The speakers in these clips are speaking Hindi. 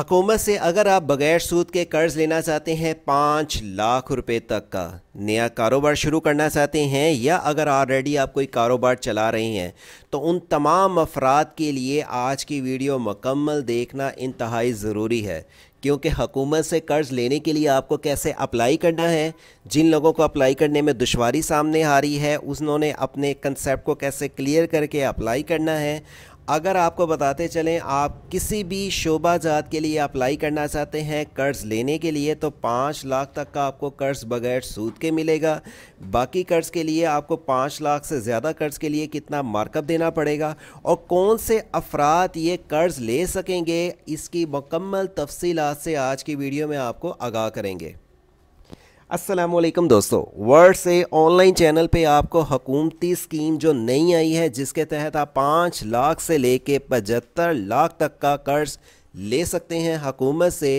हकूमत से अगर आप बगैर सूद के कर्ज लेना चाहते हैं पाँच लाख रुपए तक का नया कारोबार शुरू करना चाहते हैं या अगर ऑलरेडी आप कोई कारोबार चला रही हैं तो उन तमाम अफराद के लिए आज की वीडियो मकम्मल देखना इंतहाई ज़रूरी है क्योंकि हकूमत से कर्ज़ लेने के लिए आपको कैसे अप्लाई करना है जिन लोगों को अप्लाई करने में दुशारी सामने आ रही है उन्होंने अपने कंसेप्ट को कैसे क्लियर करके अप्लाई करना है अगर आपको बताते चलें आप किसी भी शोभा जात के लिए अप्लाई करना चाहते हैं कर्ज़ लेने के लिए तो पाँच लाख तक का आपको कर्ज़ बगैर सूद के मिलेगा बाकी कर्ज़ के लिए आपको पाँच लाख से ज़्यादा कर्ज़ के लिए कितना मार्कअप देना पड़ेगा और कौन से अफराद ये कर्ज़ ले सकेंगे इसकी मुकम्मल तफसीलात से आज की वीडियो में आपको आगाह करेंगे असलम दोस्तों वर्ड से ऑनलाइन चैनल पे आपको हकूमती स्कीम जो नई आई है जिसके तहत आप पाँच लाख से लेके पचहत्तर लाख तक का कर्ज ले सकते हैं हकूमत से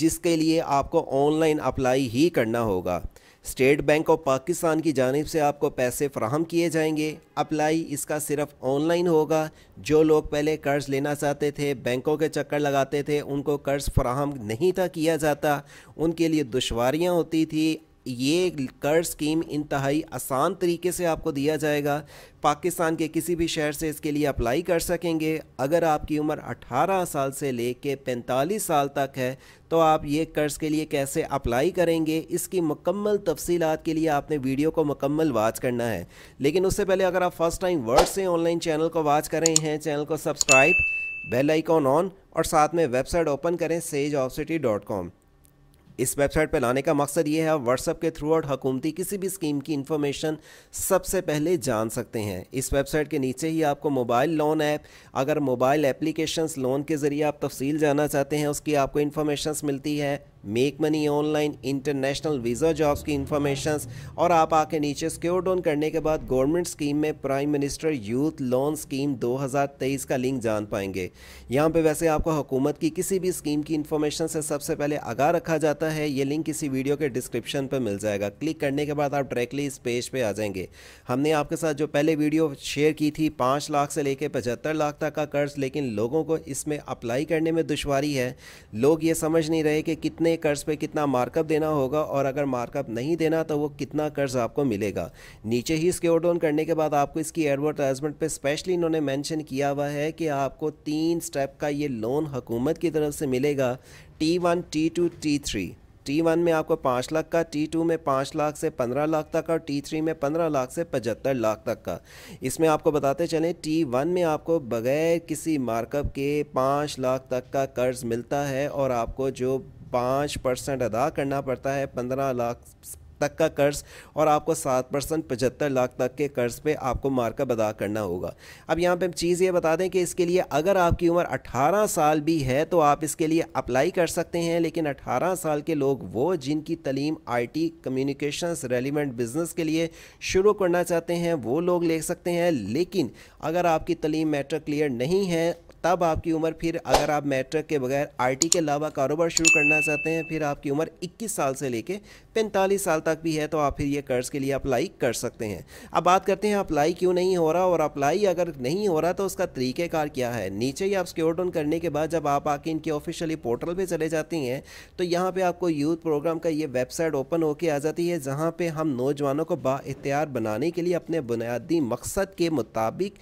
जिसके लिए आपको ऑनलाइन अप्लाई ही करना होगा स्टेट बैंक ऑफ पाकिस्तान की जानब से आपको पैसे फ्राहम किए जाएंगे अप्लाई इसका सिर्फ ऑनलाइन होगा जो लोग पहले कर्ज लेना चाहते थे बैंकों के चक्कर लगाते थे उनको कर्ज फ्राहम नहीं था किया जाता उनके लिए दुशारियाँ होती थी ये कर्ज स्कीम इंतहाई आसान तरीके से आपको दिया जाएगा पाकिस्तान के किसी भी शहर से इसके लिए अप्लाई कर सकेंगे अगर आपकी उम्र 18 साल से ले कर पैंतालीस साल तक है तो आप ये कर्ज के लिए कैसे अप्लाई करेंगे इसकी मुकम्मल तफसीलात के लिए आपने वीडियो को मुकम्मल वाच करना है लेकिन उससे पहले अगर आप फर्स्ट टाइम वर्ड से ऑनलाइन चैनल को वाच कर रहे हैं चैनल को सब्सक्राइब बेल आइकॉन ऑन और साथ में वेबसाइट ओपन करें sage of city dot com इस वेबसाइट पर लाने का मकसद ये है व्हाट्सअप के थ्रू आउट हकूमती किसी भी स्कीम की इन्फॉर्मेशन सबसे पहले जान सकते हैं इस वेबसाइट के नीचे ही आपको मोबाइल लोन ऐप अगर मोबाइल एप्लीकेशंस लोन के ज़रिए आप तफसील जाना चाहते हैं उसकी आपको इन्फॉर्मेशन मिलती है make money online international visa jobs की इन्फॉर्मेशन और आप आके नीचे स्क्योर डाउन करने के बाद गवर्नमेंट स्कीम में prime minister youth loan scheme 2023 का लिंक जान पाएंगे यहाँ पे वैसे आपको हुकूमत की किसी भी स्कीम की इन्फॉर्मेशन से सबसे पहले आगा रखा जाता है ये लिंक किसी वीडियो के डिस्क्रिप्शन पर मिल जाएगा क्लिक करने के बाद आप डायरेक्टली इस पेज पर पे आ जाएंगे हमने आपके साथ जो पहले वीडियो शेयर की थी पाँच लाख से लेकर पचहत्तर लाख तक का कर्ज लेकिन लोगों को इसमें अप्लाई करने में दुशारी है लोग ये समझ नहीं रहे कि कितने कितने कर्ज़ पे कितना मार्कअप देना होगा और अगर मार्कअप नहीं देना तो वो कितना कर्ज़ आपको मिलेगा नीचे ही स्क्योर डाउन करने के बाद आपको इसकी एडवर्टाइजमेंट पे स्पेशली इन्होंने मेंशन किया हुआ है कि आपको तीन स्टेप का ये लोन हुकूमत की तरफ से मिलेगा T one T two T three T one में आपको पाँच लाख का टी टू में पाँच लाख से पंद्रह लाख तक और टी थ्री में पंद्रह लाख से पचहत्तर लाख तक का इसमें आपको बताते चलें टी वन में आपको बगैर किसी मार्कअप के पाँच लाख तक का कर्ज़ मिलता है और आपको जो पाँच परसेंट अदा करना पड़ता है पंद्रह लाख तक का कर्ज़ और आपको सात परसेंट पचहत्तर लाख तक के कर्ज़ पे आपको मार्कअप अदा करना होगा अब यहाँ पे हम चीज़ ये बता दें कि इसके लिए अगर आपकी उम्र 18 साल भी है तो आप इसके लिए अप्लाई कर सकते हैं लेकिन 18 साल के लोग वो जिनकी तलीम आईटी कम्युनिकेशंस रेलिवेंट बिज़नेस के लिए शुरू करना चाहते हैं वो लोग ले सकते हैं लेकिन अगर आपकी तलीम मैटर क्लियर नहीं है तब आपकी उम्र फिर अगर आप मैट्रिक के बगैर आईटी के अलावा कारोबार शुरू करना चाहते हैं फिर आपकी उम्र 21 साल से लेके 45 साल तक भी है तो आप फिर ये कर्ज के लिए अप्लाई कर सकते हैं अब बात करते हैं अप्लाई क्यों नहीं हो रहा और अप्लाई अगर नहीं हो रहा तो उसका तरीक़ेकार क्या है नीचे ही आप स्क्योर डाउन करने के बाद जब आप आके इनके ऑफिशियली पोर्टल पर चले जाती हैं तो यहाँ पर आपको यूथ प्रोग्राम का ये वेबसाइट ओपन होकर आ जाती है जहाँ पर हम नौजवानों को बाख्तियार बनाने के लिए अपने बुनियादी मकसद के मुताबिक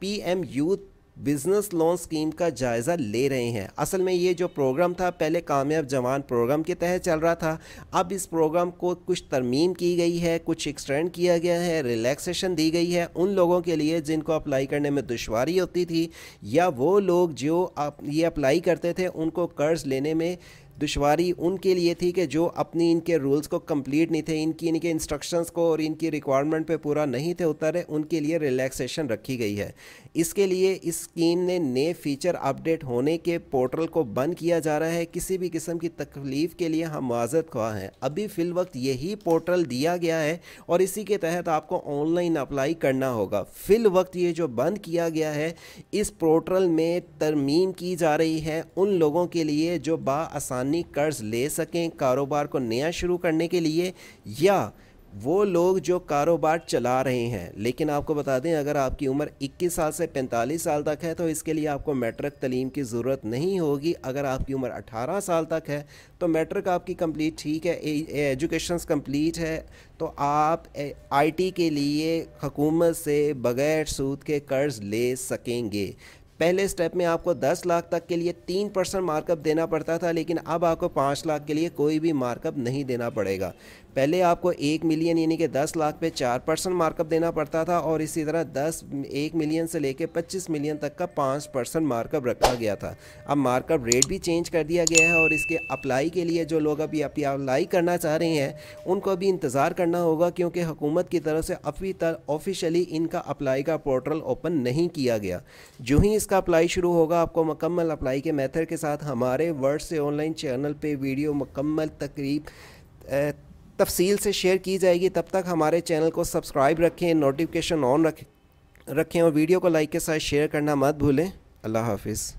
P M youth business loan scheme का जायज़ा ले रहे हैं असल में ये जो प्रोग्राम था पहले कामयाब जवान प्रोग्राम के तहत चल रहा था अब इस प्रोग्राम को कुछ तरमीम की गई है कुछ एक्सटेंड किया गया है रिलैक्सेशन दी गई है उन लोगों के लिए जिनको अप्लाई करने में दुशारी होती थी या वो लोग जो आप ये अप्लाई करते थे उनको कर्ज़ लेने में दुशारी उनके लिए थी कि जो अपनी इनके रूल्स को कंप्लीट नहीं थे इनकी इनके इंस्ट्रक्शंस को और इनकी रिक्वायरमेंट पे पूरा नहीं थे उतरे उनके लिए रिलैक्सेशन रखी गई है इसके लिए इस स्कीम ने नए फीचर अपडेट होने के पोर्टल को बंद किया जा रहा है किसी भी किस्म की तकलीफ़ के लिए हम माजत खुआ हैं अभी फ़िल वक्त यही पोर्टल दिया गया है और इसी के तहत आपको ऑनलाइन अप्लाई करना होगा फ़िल वक्त ये जो बंद किया गया है इस पोर्टल में तरमीम की जा रही है उन लोगों के लिए जो बासानी आसानी कर्ज ले सकें कारोबार को नया शुरू करने के लिए या वो लोग जो कारोबार चला रहे हैं लेकिन आपको बता दें अगर आपकी उम्र 21 साल से 45 साल तक है तो इसके लिए आपको मैट्रिक तलीम की ज़रूरत नहीं होगी अगर आपकी उम्र 18 साल तक है तो मैट्रिक आपकी कंप्लीट ठीक है एजुकेशन कंप्लीट है तो आप आईटी के लिए हकूमत से बग़ैर सूद के कर्ज़ ले सकेंगे पहले स्टेप में आपको 10 लाख तक के लिए तीन परसेंट मार्कअप देना पड़ता था लेकिन अब आपको पाँच लाख के लिए कोई भी मार्कअप नहीं देना पड़ेगा पहले आपको एक मिलियन यानी कि दस लाख पे चार परसेंट मार्कअप देना पड़ता था और इसी तरह दस एक मिलियन से लेकर पच्चीस मिलियन तक का पाँच परसेंट मार्कअप रखा गया था अब मार्कअप रेट भी चेंज कर दिया गया है और इसके अप्लाई के लिए जो लोग अभी अप्लाई करना चाह रहे हैं उनको अभी इंतज़ार करना होगा क्योंकि हुकूमत की तरफ से अभी तक ऑफिशली इनका अप्लाई का पोर्टल ओपन नहीं किया गया जो ही इसका अप्लाई शुरू होगा आपको मकम्मल अप्लाई के मेथड के साथ हमारे वर्ड से ऑनलाइन चैनल पे वीडियो मकम्मल तकरीब तफसील से शेयर की जाएगी तब तक हमारे चैनल को सब्सक्राइब रखें नोटिफिकेशन ऑन रखें रखें और वीडियो को लाइक के साथ शेयर करना मत भूलें अल्लाह हाफिज़